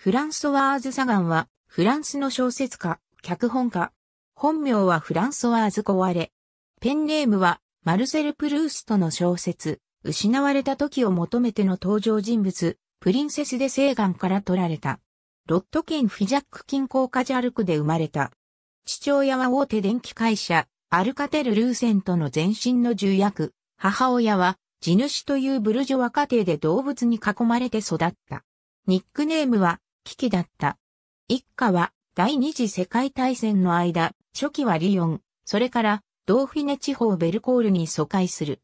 フランソワーズ・サガンは、フランスの小説家、脚本家。本名はフランソワーズ・コワレ。ペンネームは、マルセル・プルーストの小説、失われた時を求めての登場人物、プリンセス・デ・セーガンから取られた。ロット県フィジャック近郊カジャルクで生まれた。父親は大手電気会社、アルカテル・ルーセントの前身の重役。母親は、地主というブルジョワ家庭で動物に囲まれて育った。ニックネームは、危機だった。一家は第二次世界大戦の間、初期はリヨン、それからドーフィネ地方ベルコールに疎開する。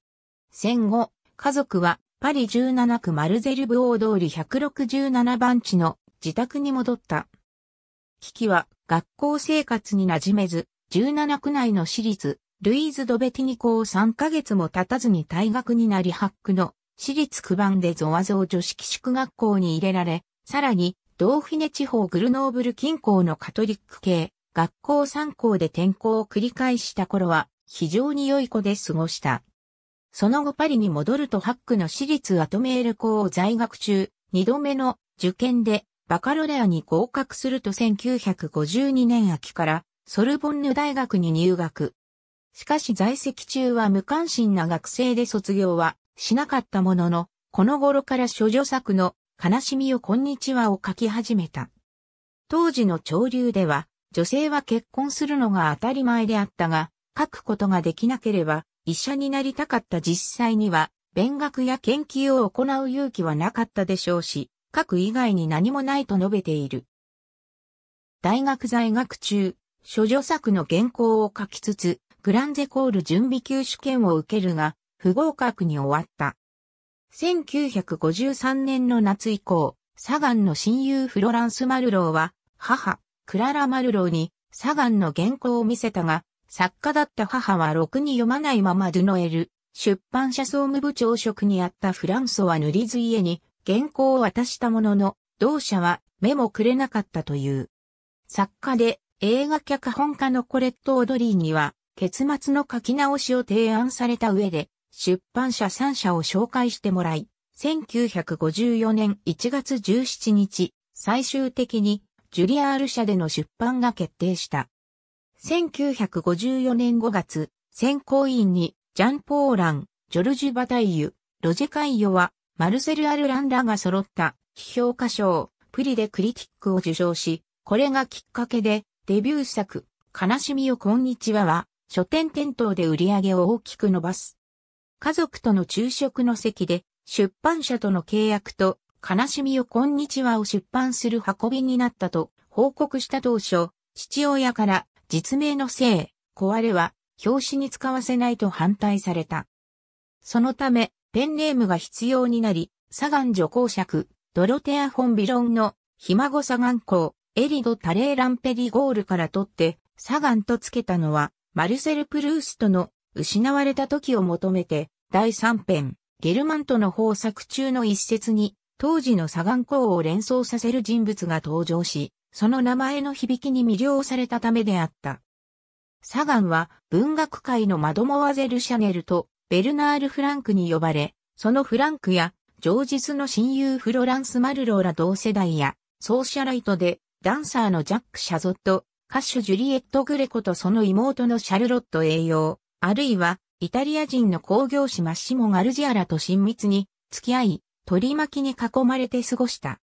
戦後、家族はパリ17区マルゼルブ大通り167番地の自宅に戻った。危機は学校生活に馴染めず、17区内の私立、ルイーズ・ドベティニコを3ヶ月も経たずに退学になりハックの私立区番でゾワゾワ女子寄宿学校に入れられ、さらにドーフィネ地方グルノーブル近郊のカトリック系、学校参考で転校を繰り返した頃は、非常に良い子で過ごした。その後パリに戻るとハックの私立アトメール校を在学中、二度目の受験でバカロレアに合格すると1952年秋からソルボンヌ大学に入学。しかし在籍中は無関心な学生で卒業はしなかったものの、この頃から処女作の悲しみよこんにちはを書き始めた。当時の潮流では、女性は結婚するのが当たり前であったが、書くことができなければ、医者になりたかった実際には、勉学や研究を行う勇気はなかったでしょうし、書く以外に何もないと述べている。大学在学中、諸女作の原稿を書きつつ、グランゼコール準備級試験を受けるが、不合格に終わった。1953年の夏以降、サガンの親友フロランス・マルローは、母、クララ・マルローに、サガンの原稿を見せたが、作家だった母はろくに読まないままルノエル、出版社総務部長職にあったフランソワ・ヌリズイエに原稿を渡したものの、同社は目もくれなかったという。作家で映画脚本家のコレット・オドリーには、結末の書き直しを提案された上で、出版社3社を紹介してもらい、1954年1月17日、最終的にジュリアール社での出版が決定した。1954年5月、選考委員にジャン・ポーラン、ジョルジュ・バタイユ、ロジェ・カイヨは、マルセル・アルランらが揃った批評家賞、プリでクリティックを受賞し、これがきっかけでデビュー作、悲しみよこんにちはは、書店店頭で売り上げを大きく伸ばす。家族との昼食の席で、出版社との契約と、悲しみよこんにちはを出版する運びになったと報告した当初、父親から実名のせい、壊れは表紙に使わせないと反対された。そのため、ペンネームが必要になり、サガン女公爵、ドロテア・フォン・ビロンの、ひ孫サガン公、エリド・タレー・ランペリゴールから取って、サガンと付けたのは、マルセル・プルーストの、失われた時を求めて、第3編、ゲルマントの方作中の一節に、当時の左岸公を連想させる人物が登場し、その名前の響きに魅了されたためであった。サガンは文学界のマドモアゼル・シャネルとベルナール・フランクに呼ばれ、そのフランクや、常実の親友フロランス・マルローら同世代や、ソーシャライトで、ダンサーのジャック・シャゾット、歌手ジュリエット・グレコとその妹のシャルロット栄養、あるいはイタリア人の工業士マッシモ・ガルジアラと親密に付き合い、取り巻きに囲まれて過ごした。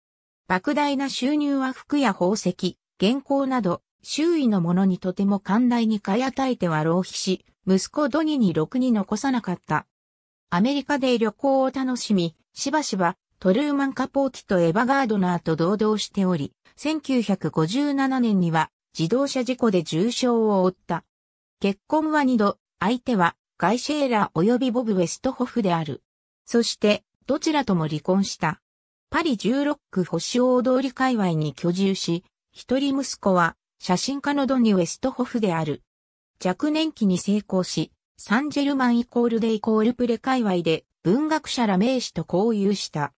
莫大な収入は服や宝石、原稿など、周囲の者にとても寛大に買い与えては浪費し、息子ドニにろくに残さなかった。アメリカで旅行を楽しみ、しばしばトルーマン・カポーティとエヴァ・ガードナーと同道しており、1957年には自動車事故で重傷を負った。結婚は二度、相手はガイシェーラ及びボブ・ウェストホフである。そして、どちらとも離婚した。パリ16区保守大通り界隈に居住し、一人息子は写真家のドニ・ウェストホフである。若年期に成功し、サンジェルマンイコールデイコールプレ界隈で文学者ら名士と交友した。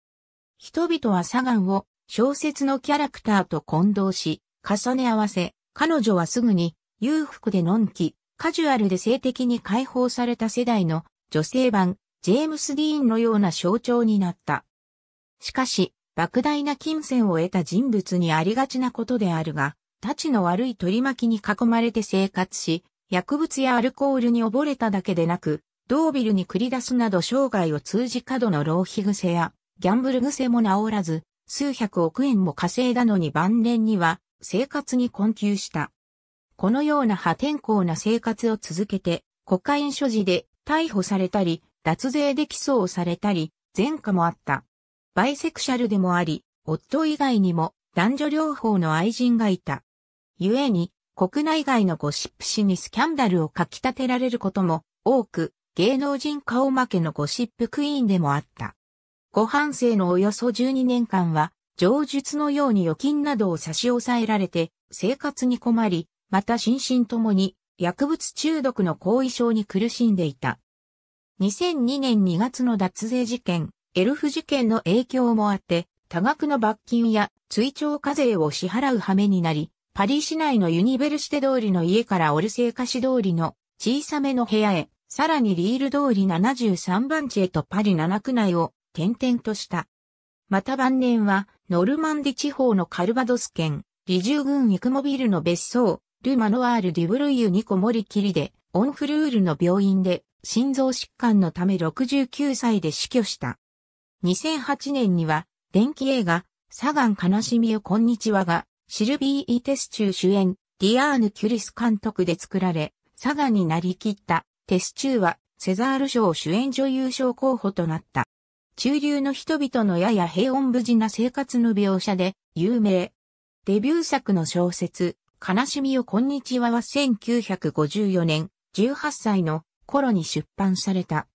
人々はサガンを小説のキャラクターと混同し、重ね合わせ、彼女はすぐに裕福でのんき、カジュアルで性的に解放された世代の女性版、ジェームス・ディーンのような象徴になった。しかし、莫大な金銭を得た人物にありがちなことであるが、立ちの悪い取り巻きに囲まれて生活し、薬物やアルコールに溺れただけでなく、ドービルに繰り出すなど生涯を通じ過度の浪費癖や、ギャンブル癖も治らず、数百億円も稼いだのに晩年には、生活に困窮した。このような破天荒な生活を続けて、コカイン所持で逮捕されたり、脱税で起訴をされたり、前科もあった。バイセクシャルでもあり、夫以外にも男女両方の愛人がいた。故に、国内外のゴシップ誌にスキャンダルをかき立てられることも多く、芸能人顔負けのゴシップクイーンでもあった。ご半生のおよそ12年間は、上述のように預金などを差し押さえられて、生活に困り、また心身ともに薬物中毒の後遺症に苦しんでいた。2002年2月の脱税事件、エルフ事件の影響もあって、多額の罰金や追徴課税を支払う羽目になり、パリ市内のユニベルシテ通りの家からオルセイカ市通りの小さめの部屋へ、さらにリール通り73番地へとパリ7区内を転々とした。また晩年は、ノルマンディ地方のカルバドス県、リジュー郡イクモビルの別荘、ル・マノワール・デュブルイユニコ・モりキりで、オンフルールの病院で心臓疾患のため69歳で死去した。2008年には、電気映画、サガン悲しみよこんにちはが、シルビー・イテスチュー主演、ディアーヌ・キュリス監督で作られ、サガンになりきったテスチューは、セザール賞主演女優賞候補となった。中流の人々のやや平穏無事な生活の描写で、有名。デビュー作の小説、悲しみよこんにちはは1954年、18歳の頃に出版された。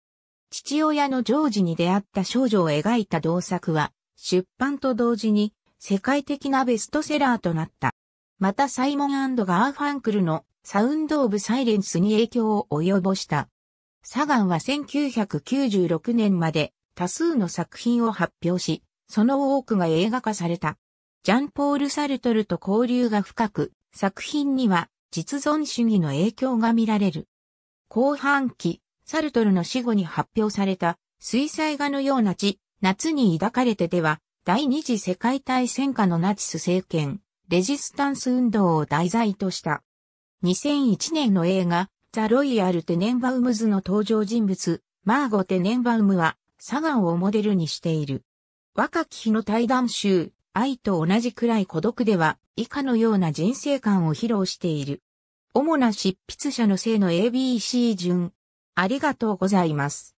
父親のジョージに出会った少女を描いた同作は、出版と同時に世界的なベストセラーとなった。またサイモンガーファンクルのサウンド・オブ・サイレンスに影響を及ぼした。サガンは1996年まで多数の作品を発表し、その多くが映画化された。ジャンポール・サルトルと交流が深く、作品には実存主義の影響が見られる。後半期、サルトルの死後に発表された水彩画のような地、夏に抱かれてでは、第二次世界大戦下のナチス政権、レジスタンス運動を題材とした。2001年の映画、ザ・ロイヤル・テネンバウムズの登場人物、マーゴ・テネンバウムは、サガンをモデルにしている。若き日の対談集、愛と同じくらい孤独では以下のような人生観を披露している。主な執筆者の性の ABC 順。ありがとうございます。